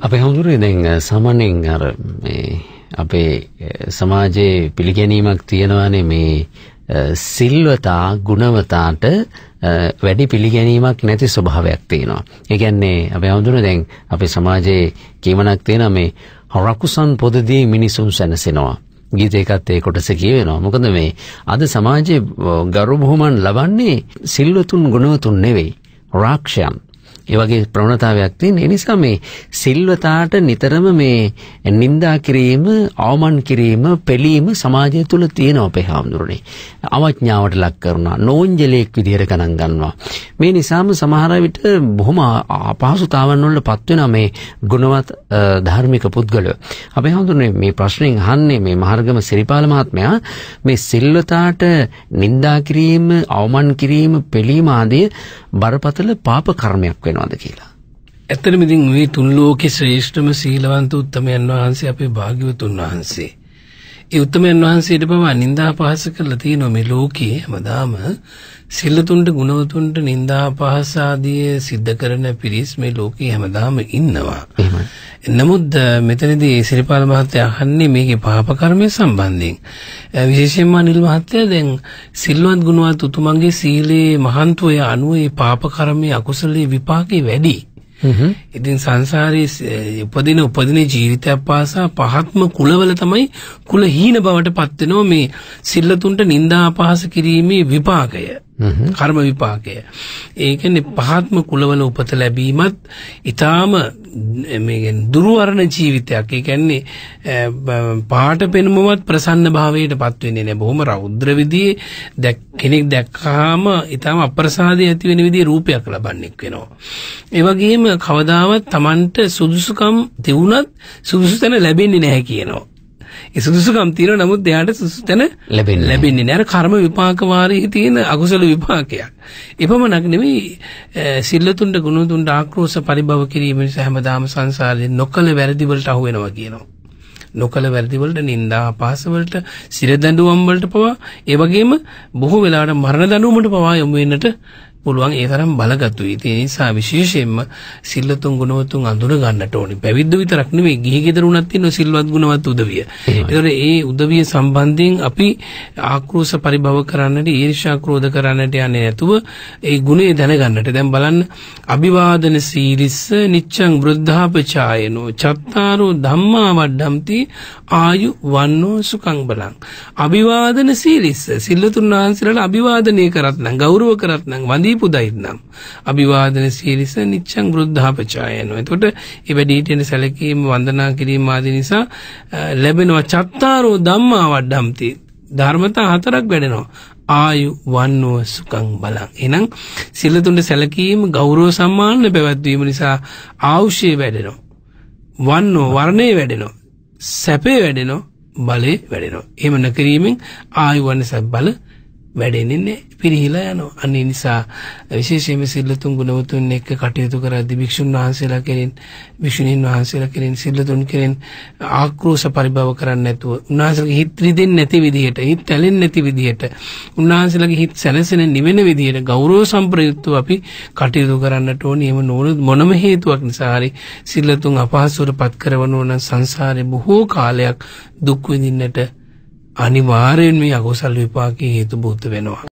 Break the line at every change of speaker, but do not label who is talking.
අපේ හමුදුරේ දැන් සාමාන්‍යයෙන් අර මේ අපේ සමාජයේ පිළිගැනීමක් තියෙනවානේ මේ සිල්වතා ගුණවතාට වැඩි පිළිගැනීමක් නැති ස්වභාවයක් තියෙනවා. ඒ කියන්නේ අපේ හඳුන දැන් අපේ සමාජයේ කීමනක් තියෙනවා මේ රකුසන් පොදදී මිනිසුන් සැනසෙනවා. ගීත එකත් ඒ කොටස කියවෙනවා. මොකද මේ අද සමාජයේ ගරු බුහුමන් ලබන්නේ සිල්වතුන් ගුණවතුන් නෙවෙයි. රාක්ෂයන් ඒ වගේ ප්‍රවණතාවයක් තියෙන. ඒ නිසා මේ සිල්වතාට නිතරම මේ නිନ୍ଦා කිරීම, අවමන් කිරීම, පෙලීම සමාජය තුල තියෙන අපේ හැඳුරුනේ. අවඥාවට ලක් කරනවා. නෝන්ජලයක් විදිහට ගණන් ගන්නවා. මේ නිසාම සමහර විට බොහොම අපහසුතාවන් වලටපත් වෙන මේ ගුණවත් ධාර්මික පුද්ගලයෝ. අපේ හැඳුරුනේ මේ ප්‍රශ්نين අහන්නේ මේ මහර්ගම සිරිපාල මහත්මයා මේ සිල්වතාට නිନ୍ଦා කිරීම, අවමන් කිරීම, පෙලීම ආදී බරපතල පාප කර්මයක් වෙනවා. තියෙනවාද කියලා.
ඇත්තටම ඉතින් මේ තුන් ලෝකේ ශ්‍රේෂ්ඨම සීලවන්ත උත්තමයන් වහන්සේ අපේ භාග්‍යවතුන් වහන්සේ. ඒ උත්තමයන් වහන්සේට පවා නින්දා පහස කරලා තියෙනවා මේ ලෝකයේ හැමදාම සිල්ලතුන්ට ගුණවතුන්ට නින්දා පහස ආදී සිද්ධ කරන පිරිස් මේ ලෝකේ හැමදාම ඉන්නවා. නමුත් මෙතනදී සිරිපාල මහත්තයා අහන්නේ මේකේ පාප කර්මයේ සම්බන්ධයෙන්. විශේෂයෙන්ම අනිල් මහත්තයා දැන් සිල්වත් ගුණවත් උතුමන්ගේ සීලේ මහන්තුවය අනුව මේ පාප කර්මයේ අකුසලයේ විපාකේ වැඩි. ඉතින් සංසාරයේ උපදින උපදින ජීවිතයක් පාසා පහත්ම කුලවල තමයි කුල හීන බවට පත් වෙනෝ මේ සිල්ලතුන්ට නිନ୍ଦා අපහාස කිරීමේ විපාකය. කර්ම විපාකය. ඒ කියන්නේ පහත්ම කුලවල උපත ලැබීමත් ඊටාම මේ දුර්වර්ණ ජීවිතයක්. ඒ කියන්නේ පාට පෙනුමවත් ප්‍රසන්න භාවයටපත් වෙන්නේ නැහැ. බොහොම රෞද්‍ර විදිහේ කෙනෙක් දැක්කාම ඊටාම අප්‍රසාදය ඇති වෙන විදිහේ රූපයක් ලබන්නෙක් වෙනවා. ඒ වගේම කවදාවත් Tamanට සුදුසුකම් තිබුණත් සුදුසු තැන ලැබෙන්නේ නැහැ කියනවා. ඒ සුදුසුකම් තියෙනවා නමුත් එයාට සුසු තැන ලැබෙන්නේ ලැබෙන්නේ නෑ. අර කර්ම විපාක වාරයේ තියෙන අකුසල විපාකයක්. එපමණක් නෙමෙයි සිල්ලතුන්ට ගුණතුන්ට ආක්‍රෝෂ පරිභව කිරීම නිසා හැමදාම සංසාරේ නොකල වැරදි වලට අහු වෙනවා කියනවා. නොකල වැරදි වලට නින්දා අපහාස වලට සිර දඬුවම් වලට පවා ඒ වගේම බොහෝ වෙලාවට මරණ දඬුවමට පවා යොමු වෙන්නට පුළුවන් ඒ තරම් බලගතුයි. ඒ නිසා විශේෂයෙන්ම සිල්ලතුන් ගුණවතුන් අඳුර ගන්නට ඕනි. පැවිද්ද විතරක් නෙමෙයි ගිහි ගෙදර උනත් තියෙන සිල්වත් ගුණවත් උදවිය. ඒතර ඒ උදවිය සම්බන්ධයෙන් අපි ආක්‍රෝෂ පරිභව කරන්නට, ඊර්ෂ්‍යා ක්‍රෝධ කරන්නට යන්නේ නැතුව ඒ ගුණය දැනගන්නට. දැන් බලන්න අභිවාදන සීරිස්ස නිච්ඡං වෘද්ධාපචායනෝ චත්තාරෝ ධම්මා වඩ්ඩම්ති ආයු වන්නෝ සුඛං බලං. අභිවාදන සීරිස්ස සිල්ලතුන් වහන්සේලාට අභිවාදනය කරත් නම් ගෞරව කරත් නම් වඳි පුදයිත්නම් අභිවාදන සීලිස නිච්ඡං වෘද්ධාපචායනෝ එතකොට ඒ වැඩිහිටියන සැලකීම වන්දනා කිරීම ආදී නිසා ලැබෙනවා චත්තාරෝ ධම්මා වඩම්ති ධර්මතා හතරක් වැඩෙනවා ආයු වන්නෝ සුකං බලං එහෙනම් සිල් තුන සැලකීම ගෞරව සම්මාන පැවැත්වීම නිසා ආයුෂය වැඩෙනවා වන්නෝ වර්ණේ වැඩෙනවා සැපේ වැඩෙනවා බලේ වැඩෙනවා එහෙම නොකිරීමෙන් ආයු වන්න සැප බල වැඩෙන්නේ පිරිහිලා යනවා. අන්න නිසා විශේෂයෙන්ම සිල්ලතුන් ගුණවතුන් එක්ක කටයුතු කරද්දී භික්ෂුන් වහන්සේලා කෙරෙන් භික්ෂුණීන් වහන්සේලා කෙරෙන් සිල්ලතුන් කෙරෙන් ආක්‍රෝෂ පරිභව කරන්නේ නැතුව උන්වහන්සේලගේ හිත රිදෙන්නේ නැති විදිහට හිත තැලෙන්නේ නැති විදිහට උන්වහන්සේලගේ හිත සැනසෙන නිවෙන විදිහට ගෞරව සම්ප්‍රයුක්තව අපි කටයුතු කරන්නට ඕනේ. එහෙම නොවන මොනම හේතුවක් නිසා හරි සිල්ලතුන් අපහසුරපත් කරවනෝ නම් සංසාරේ බොහෝ කාලයක් දුක් විඳින්නට අනිවාර්යෙන් මේ අකුසල් විපාකයේ හේතුබූත වෙනවා.